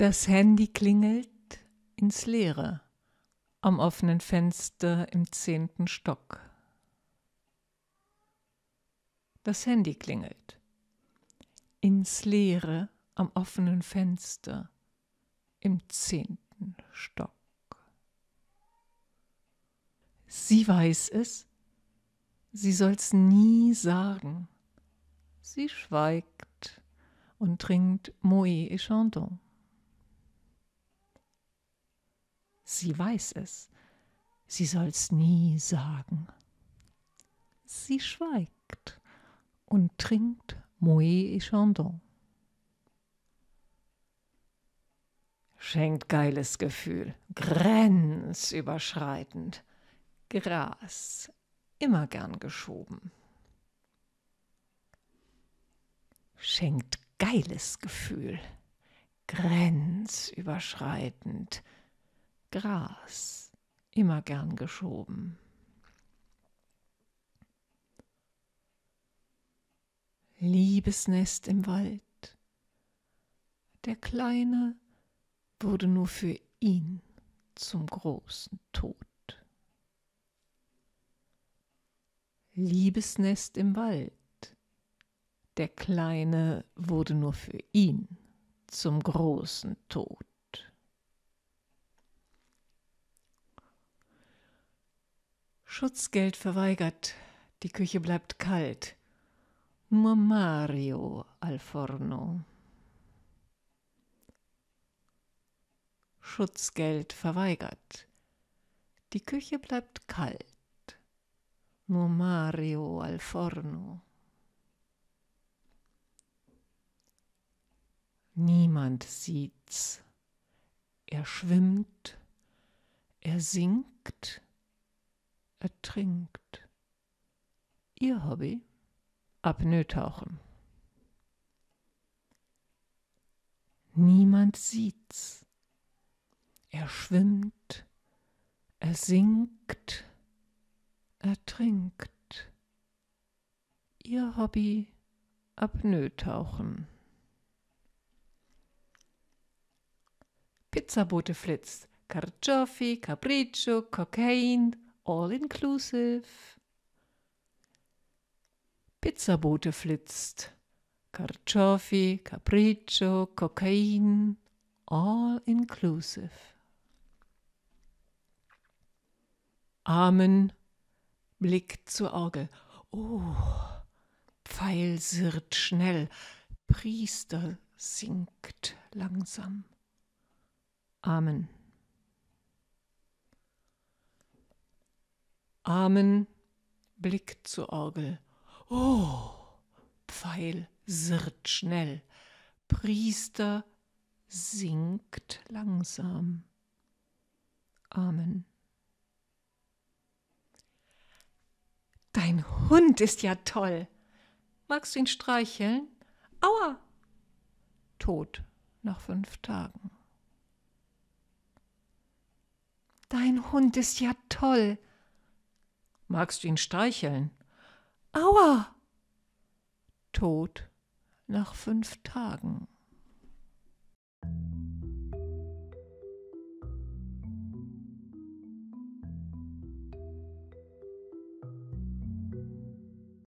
Das Handy klingelt ins Leere am offenen Fenster im zehnten Stock. Das Handy klingelt ins Leere am offenen Fenster im zehnten Stock. Sie weiß es, sie soll's nie sagen. Sie schweigt und trinkt Moe et Chandon. Sie weiß es. Sie soll's nie sagen. Sie schweigt und trinkt Moe et Chandon. Schenkt geiles Gefühl, grenzüberschreitend. Gras, immer gern geschoben. Schenkt geiles Gefühl, grenzüberschreitend. Gras immer gern geschoben. Liebesnest im Wald. Der Kleine wurde nur für ihn zum großen Tod. Liebesnest im Wald. Der Kleine wurde nur für ihn zum großen Tod. Schutzgeld verweigert, die Küche bleibt kalt. Mario al forno. Schutzgeld verweigert. Die Küche bleibt kalt. Nur Mario al forno. Niemand sieht's. Er schwimmt, er sinkt ertrinkt. Ihr Hobby? Apnoe-Tauchen. Niemand sieht's. Er schwimmt, er sinkt, er trinkt. Ihr Hobby? Apnoe-Tauchen. Pizzabote flitzt. Carciofi, Capriccio, Cocaine, all-inclusive. Pizzabote flitzt. Carciofi, Capriccio, Kokain, all-inclusive. Amen, Blick zur Orgel. Oh, Pfeil sirrt schnell, Priester sinkt langsam. Amen. Amen. Blick zur Orgel. Oh, Pfeil sirrt schnell. Priester sinkt langsam. Amen. Dein Hund ist ja toll. Magst du ihn streicheln? Aua! Tod nach fünf Tagen. Dein Hund ist ja toll. Magst du ihn streicheln? Aua! Tod nach fünf Tagen.